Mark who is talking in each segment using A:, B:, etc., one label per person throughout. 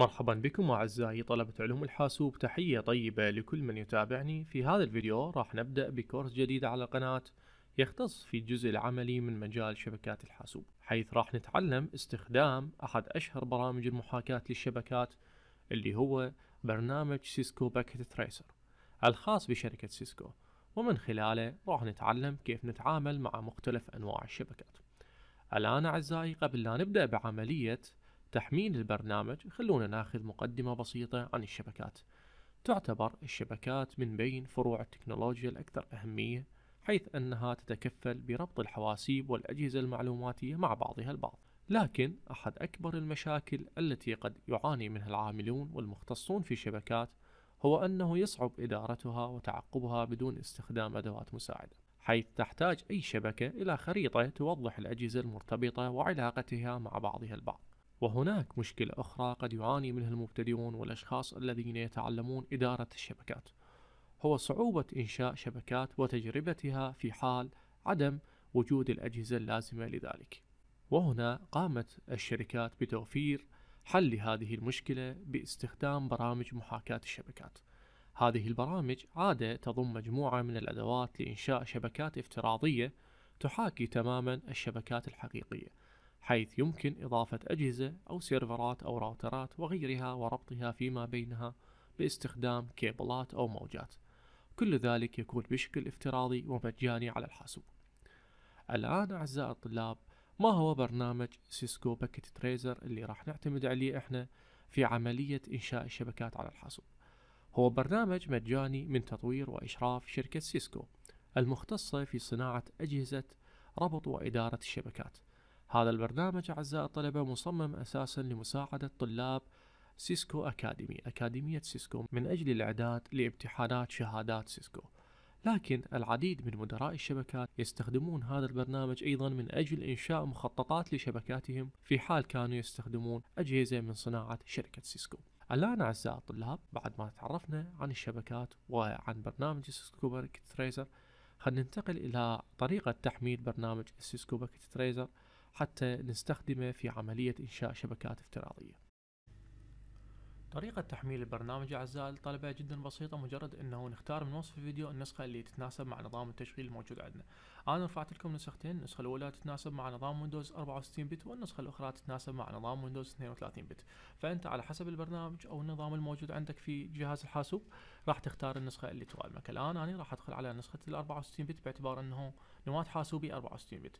A: مرحبا بكم أعزائي طلبة علوم الحاسوب تحية طيبة لكل من يتابعني في هذا الفيديو راح نبدأ بكورس جديد على القناة يختص في الجزء العملي من مجال شبكات الحاسوب حيث راح نتعلم استخدام أحد أشهر برامج المحاكاة للشبكات اللي هو برنامج سيسكو باكيت تريسر الخاص بشركة سيسكو ومن خلاله راح نتعلم كيف نتعامل مع مختلف أنواع الشبكات الآن أعزائي قبل لا نبدأ بعملية تحميل البرنامج خلونا ناخذ مقدمة بسيطة عن الشبكات تعتبر الشبكات من بين فروع التكنولوجيا الأكثر أهمية حيث أنها تتكفل بربط الحواسيب والأجهزة المعلوماتية مع بعضها البعض لكن أحد أكبر المشاكل التي قد يعاني منها العاملون والمختصون في الشبكات هو أنه يصعب إدارتها وتعقبها بدون استخدام أدوات مساعدة حيث تحتاج أي شبكة إلى خريطة توضح الأجهزة المرتبطة وعلاقتها مع بعضها البعض وهناك مشكلة أخرى قد يعاني منها المبتدئون والأشخاص الذين يتعلمون إدارة الشبكات هو صعوبة إنشاء شبكات وتجربتها في حال عدم وجود الأجهزة اللازمة لذلك وهنا قامت الشركات بتوفير حل لهذه المشكلة باستخدام برامج محاكاة الشبكات هذه البرامج عادة تضم مجموعة من الأدوات لإنشاء شبكات افتراضية تحاكي تماما الشبكات الحقيقية حيث يمكن إضافة أجهزة أو سيرفرات أو راوترات وغيرها وربطها فيما بينها باستخدام كيبلات أو موجات كل ذلك يكون بشكل افتراضي ومجاني على الحاسوب الآن أعزائي الطلاب ما هو برنامج سيسكو باكيت تريزر اللي راح نعتمد عليه احنا في عملية إنشاء الشبكات على الحاسوب هو برنامج مجاني من تطوير وإشراف شركة سيسكو المختصة في صناعة أجهزة ربط وإدارة الشبكات هذا البرنامج أعزائي الطلبة مصمم أساسا لمساعدة طلاب سيسكو أكاديمي أكاديمية سيسكو من أجل الإعداد لامتحانات شهادات سيسكو لكن العديد من مدراء الشبكات يستخدمون هذا البرنامج أيضا من أجل إنشاء مخططات لشبكاتهم في حال كانوا يستخدمون أجهزة من صناعة شركة سيسكو الآن أعزائي الطلاب بعد ما تعرفنا عن الشبكات وعن برنامج سيسكو باكت تريزر خلينا ننتقل إلى طريقة تحميل برنامج سيسكو باكت تريزر حتى نستخدمه في عملية إنشاء شبكات افتراضية طريقة تحميل البرنامج أعزائي الطلبة جدا بسيطة مجرد أنه نختار من وصف الفيديو النسخة اللي تتناسب مع نظام التشغيل الموجود عندنا أنا رفعت لكم نسختين النسخة الأولى تتناسب مع نظام ويندوز 64 بت والنسخة الأخرى تتناسب مع نظام ويندوز 32 بت فأنت على حسب البرنامج أو النظام الموجود عندك في جهاز الحاسوب راح تختار النسخة اللي توالمك الآن أنا راح أدخل على نسخة ال 64 بت باعتبار أنه نواة حاسوبي 64 بت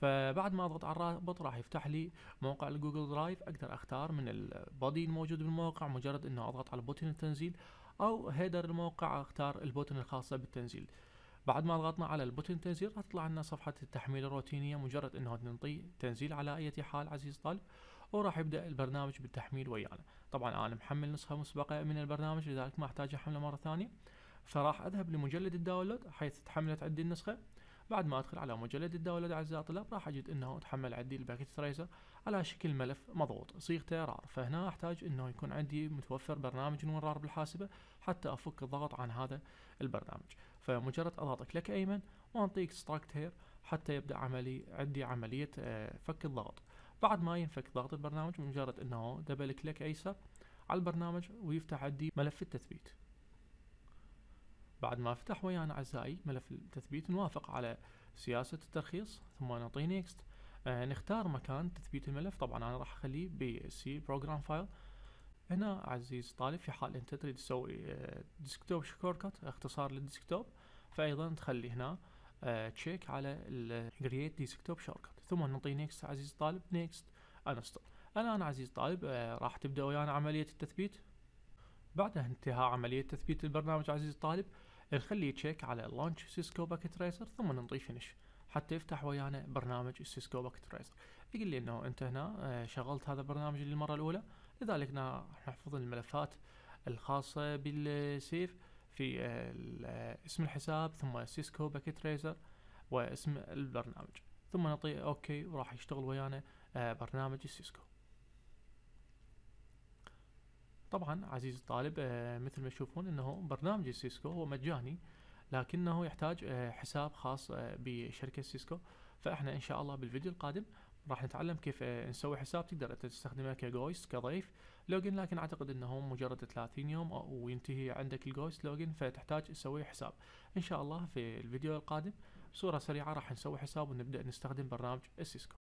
A: فبعد ما اضغط على الرابط راح يفتح لي موقع الجوجل درايف اقدر اختار من البودي الموجود بالموقع مجرد انه اضغط على بوتن التنزيل او هيدر الموقع اختار البوتن الخاصة بالتنزيل بعد ما ضغطنا على البوتن التنزيل راح تطلع لنا صفحة التحميل الروتينية مجرد انه ننطي تنزيل على اي حال عزيز طالب وراح يبدأ البرنامج بالتحميل ويانا طبعا انا محمل نسخة مسبقة من البرنامج لذلك ما احتاج احمله مرة ثانية فراح اذهب لمجلد الداونلود حيث تحملت عندي النسخة بعد ما ادخل على مجلد على اعزائي الطلاب راح اجد انه اتحمل عندي الباكج تريسر على شكل ملف مضغوط صيغته رار فهنا احتاج انه يكون عندي متوفر برنامج نون رار بالحاسبه حتى افك الضغط عن هذا البرنامج فمجرد اضغط كليك ايمن وانطيك ستراكت هير حتى يبدا عملي عندي عمليه آه، فك الضغط بعد ما ينفك ضغط البرنامج بمجرد انه دبل كليك ايسر على البرنامج ويفتح عندي ملف التثبيت بعد ما افتح ويانا اعزائي ملف التثبيت نوافق على سياسة الترخيص ثم نعطي نيكست آه نختار مكان تثبيت الملف طبعا انا راح اخليه سي بروجرام فايل هنا عزيز طالب في حال انت تريد تسوي ديسكتوب شورت كات اختصار للديسكتوب فايضا تخلي هنا تشيك آه، على create ديسكتوب شورت كات ثم نعطي نيكست عزيز طالب نيكست انستل الان عزيز طالب آه، راح تبدا ويانا عملية التثبيت بعد انتهاء عملية تثبيت البرنامج عزيز طالب نخلي تشيك على لونش سيسكو باكت ريسر ثم نمضي فينش حتى يفتح ويانا برنامج السيسكو باكت ريسر يقول لي انه انت هنا آه، شغلت هذا البرنامج للمرة الاولى لذلك نحفظ الملفات الخاصة بالسيف في آه، اسم الحساب ثم سيسكو باكت ريسر واسم البرنامج ثم نعطيه اوكي وراح يشتغل ويانا آه، برنامج السيسكو طبعا عزيزي الطالب آه، مثل ما تشوفون انه برنامج السيسكو هو مجاني لكنه يحتاج آه، حساب خاص آه، بشركة سيسكو فاحنا ان شاء الله بالفيديو القادم راح نتعلم كيف نسوي حساب تقدر انت تستخدمه كجويست كضيف لوجن لكن اعتقد انه مجرد 30 يوم وينتهي عندك الجويست لوجن فتحتاج تسوي حساب ان شاء الله في الفيديو القادم بصورة سريعة راح نسوي حساب ونبدأ نستخدم برنامج السيسكو